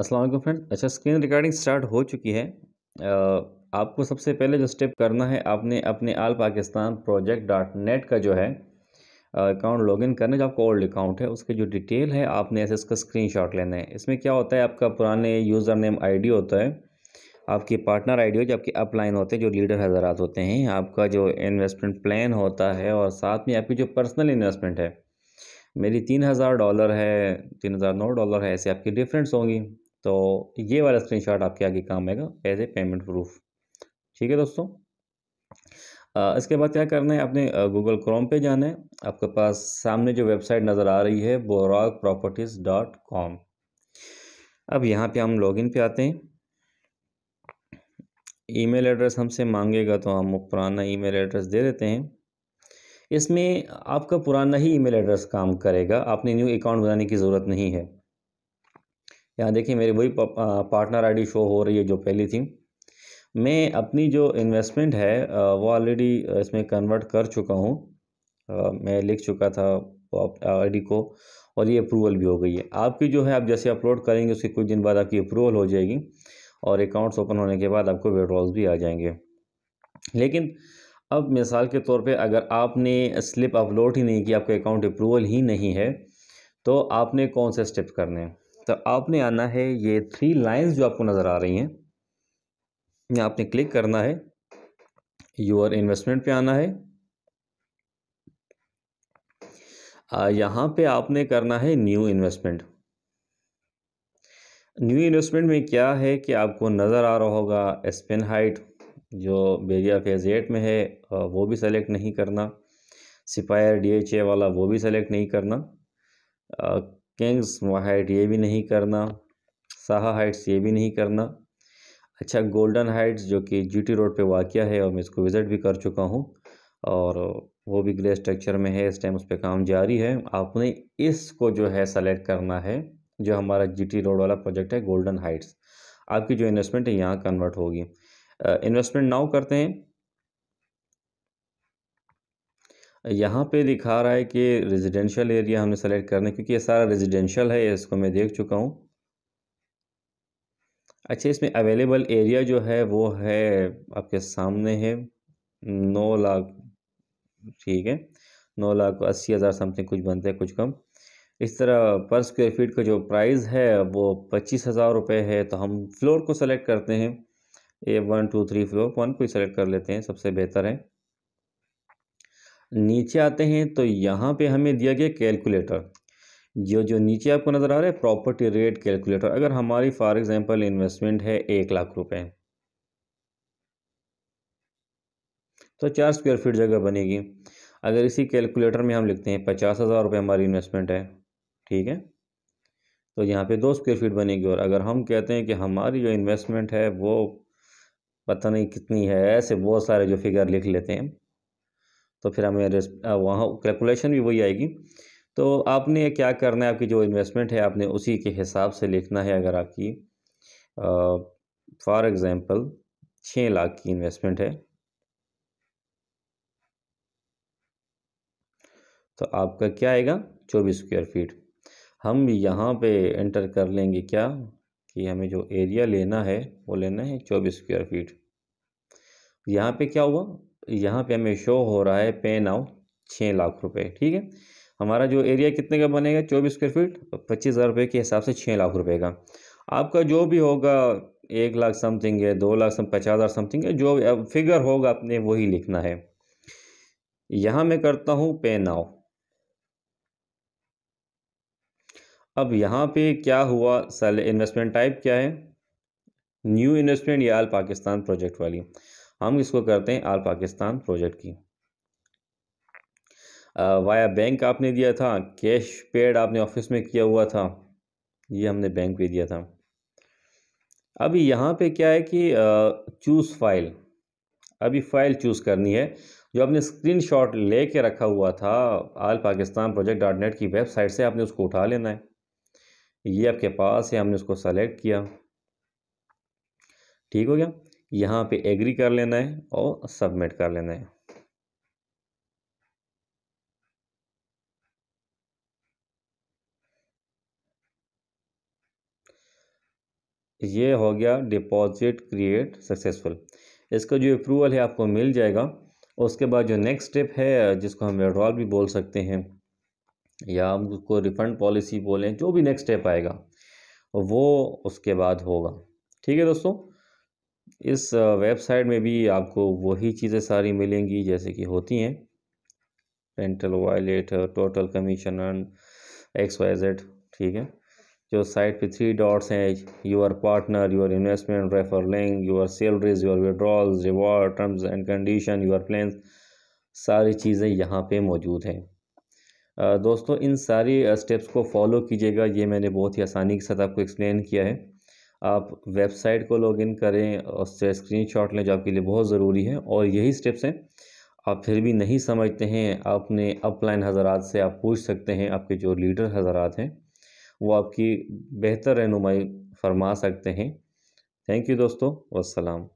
Aslam friends अच्छा screen recording start हो चुकी है आपको सबसे पहले जो स्टेप करना है आपने अपने all Pakistan project dot net का जो है अकाउंट लॉगिन करना जो आपका ओल्ड अकाउंट है उसके जो डिटेल है आपने ऐसे स्क्रीन स्क्रीनशॉट लेना है इसमें क्या होता है आपका पुराने यूज़र नेम आई होता है आपकी पार्टनर आई हो जो आपके अपलाइन होते हैं जो लीडर हजरात होते हैं आपका जो इन्वेस्टमेंट प्लान होता है और साथ में आपकी जो पर्सनल इन्वेस्टमेंट है मेरी तीन हज़ार डॉलर है तीन हज़ार नौ डॉलर है ऐसे आपकी डिफरेंस होंगी तो ये वाला स्क्रीनशॉट आपके आगे काम आएगा एज ए पेमेंट प्रूफ ठीक है दोस्तों आ, इसके बाद क्या करना है आपने गूगल क्रोम पे जाना है आपके पास सामने जो वेबसाइट नज़र आ रही है बोराग प्रॉपर्टीज़ डॉट कॉम अब यहाँ पे हम लॉगिन पे आते हैं ईमेल एड्रेस हमसे मांगेगा तो हम पुराना ईमेल एड्रेस दे देते हैं इसमें आपका पुराना ही ईमेल एड्रेस काम करेगा आपने न्यू अकाउंट बनाने की ज़रूरत नहीं है यहाँ देखिए मेरी वही पार्टनर आईडी शो हो रही है जो पहली थी मैं अपनी जो इन्वेस्टमेंट है वो ऑलरेडी इसमें कन्वर्ट कर चुका हूँ मैं लिख चुका था आईडी को और ये अप्रूवल भी हो गई है आपकी जो है आप जैसे अपलोड करेंगे उसके कुछ दिन बाद आपकी अप्रूवल हो जाएगी और अकाउंट्स ओपन होने के बाद आपको विड्रॉल्स भी आ जाएंगे लेकिन अब मिसाल के तौर पे अगर आपने स्लिप अपलोड ही नहीं की आपका अकाउंट अप्रूवल ही नहीं है तो आपने कौन से स्टेप करने हैं तो आपने आना है ये थ्री लाइंस जो आपको नज़र आ रही हैं यहाँ आपने क्लिक करना है योर इन्वेस्टमेंट पे आना है यहाँ पे आपने करना है न्यू इन्वेस्टमेंट न्यू इन्वेस्टमेंट में क्या है कि आपको नज़र आ रहा होगा एस्पिन हाइट जो बेरिया फेज एट में है वो भी सेलेक्ट नहीं करना सिपायर डी एच ए वाला वो भी सेलेक्ट नहीं करना किंग्स हाइट ये भी नहीं करना साहा हाइट्स ये भी नहीं करना अच्छा गोल्डन हाइट्स जो कि जीटी रोड पे वाक़ है और मैं इसको विज़िट भी कर चुका हूँ और वो भी ग्रे स्ट्रक्चर में है इस टाइम उस पर काम जारी है आपने इसको जो है सेलेक्ट करना है जो हमारा जीटी रोड वाला प्रोजेक्ट है गोल्डन हाइट्स आपकी जो इन्वेस्टमेंट है यहाँ कन्वर्ट होगी इन्वेस्टमेंट नाउ करते हैं यहाँ पे दिखा रहा है कि रेजिडेंशियल एरिया हमने सेलेक्ट करना है क्योंकि ये सारा रेजिडेंशियल है इसको मैं देख चुका हूँ अच्छा इसमें अवेलेबल एरिया जो है वो है आपके सामने है नौ लाख ठीक है नौ लाख अस्सी हज़ार समथिंग कुछ बनते हैं कुछ कम इस तरह पर स्क्वायर फीट का जो प्राइस है वो पच्चीस हज़ार रुपये है तो हम फ्लोर को सेलेक्ट करते हैं A one two three floor one को ही सेलेक्ट कर लेते हैं सबसे बेहतर है नीचे आते हैं तो यहाँ पे हमें दिया गया कैलकुलेटर जो जो नीचे आपको नज़र आ रहा है प्रॉपर्टी रेट कैलकुलेटर अगर हमारी फॉर एग्जांपल इन्वेस्टमेंट है एक लाख रुपए तो चार स्क्वायर फीट जगह बनेगी अगर इसी कैलकुलेटर में हम लिखते हैं पचास हज़ार रुपये हमारी इन्वेस्टमेंट है ठीक है तो यहाँ पे दो स्क्वायर फीट बनेगी और अगर हम कहते हैं कि हमारी जो इन्वेस्टमेंट है वो पता नहीं कितनी है ऐसे बहुत सारे जो फिगर लिख लेते हैं तो फिर हमें वहाँ कैलकुलेशन भी वही आएगी तो आपने क्या करना है आपकी जो इन्वेस्टमेंट है आपने उसी के हिसाब से लिखना है अगर आपकी फॉर एग्ज़ाम्पल छः लाख की इन्वेस्टमेंट है तो आपका क्या आएगा चौबीस स्क्वायर फीट हम यहाँ पे एंटर कर लेंगे क्या कि हमें जो एरिया लेना है वो लेना है चौबीस स्क्वायर फीट यहाँ पे क्या हुआ यहाँ पे हमें शो हो रहा है पे नाउ छः लाख रुपए ठीक है हमारा जो एरिया कितने का बनेगा चौबीस स्क्वायर फीट तो पच्चीस हज़ार रुपये के हिसाब से छः लाख रुपए का आपका जो भी होगा एक लाख समथिंग है दो लाख सम पचास हज़ार समथिंग है जो फिगर होगा आपने वही लिखना है यहाँ मैं करता हूँ पे नाउ अब यहाँ पे क्या हुआ सेल इन्वेस्टमेंट टाइप क्या है न्यू इन्वेस्टमेंट या पाकिस्तान प्रोजेक्ट वाली हम इसको करते हैं आल पाकिस्तान प्रोजेक्ट की वाया बैंक आपने दिया था कैश पेड आपने ऑफिस में किया हुआ था ये हमने बैंक पे दिया था अभी यहाँ पे क्या है कि चूज़ फाइल अभी फ़ाइल चूज़ करनी है जो आपने स्क्रीनशॉट लेके रखा हुआ था all Pakistan project dot net की वेबसाइट से आपने उसको उठा लेना है ये आपके पास है हमने उसको सेलेक्ट किया ठीक हो गया यहाँ पे एग्री कर लेना है और सबमिट कर लेना है ये हो गया डिपॉजिट क्रिएट सक्सेसफुल इसका जो अप्रूवल है आपको मिल जाएगा उसके बाद जो नेक्स्ट स्टेप है जिसको हम विड्रॉल भी बोल सकते हैं या हम उसको रिफंड पॉलिसी बोलें जो भी नेक्स्ट स्टेप आएगा वो उसके बाद होगा ठीक है दोस्तों इस वेबसाइट में भी आपको वही चीज़ें सारी मिलेंगी जैसे कि होती हैं rental wallet total commission X Y Z ठीक है जो साइट पे थ्री डॉट्स हैं your partner your investment refer link your salaries your withdrawals reward terms and condition your plan सारी चीज़ें यहाँ पे मौजूद हैं दोस्तों इन सारी स्टेप्स को फॉलो कीजिएगा ये मैंने बहुत ही आसानी के साथ आपको एक्सप्लेन किया है आप वेबसाइट को लॉगिन करें और उससे स्क्रीनशॉट लें जो आपके लिए बहुत ज़रूरी है और यही स्टेप्स हैं आप फिर भी नहीं समझते हैं आपने अपलाइन हज़रात से आप पूछ सकते हैं आपके जो लीडर हज़रात हैं वो आपकी बेहतर रहनुमाई फरमा सकते हैं थैंक यू दोस्तों वसलाम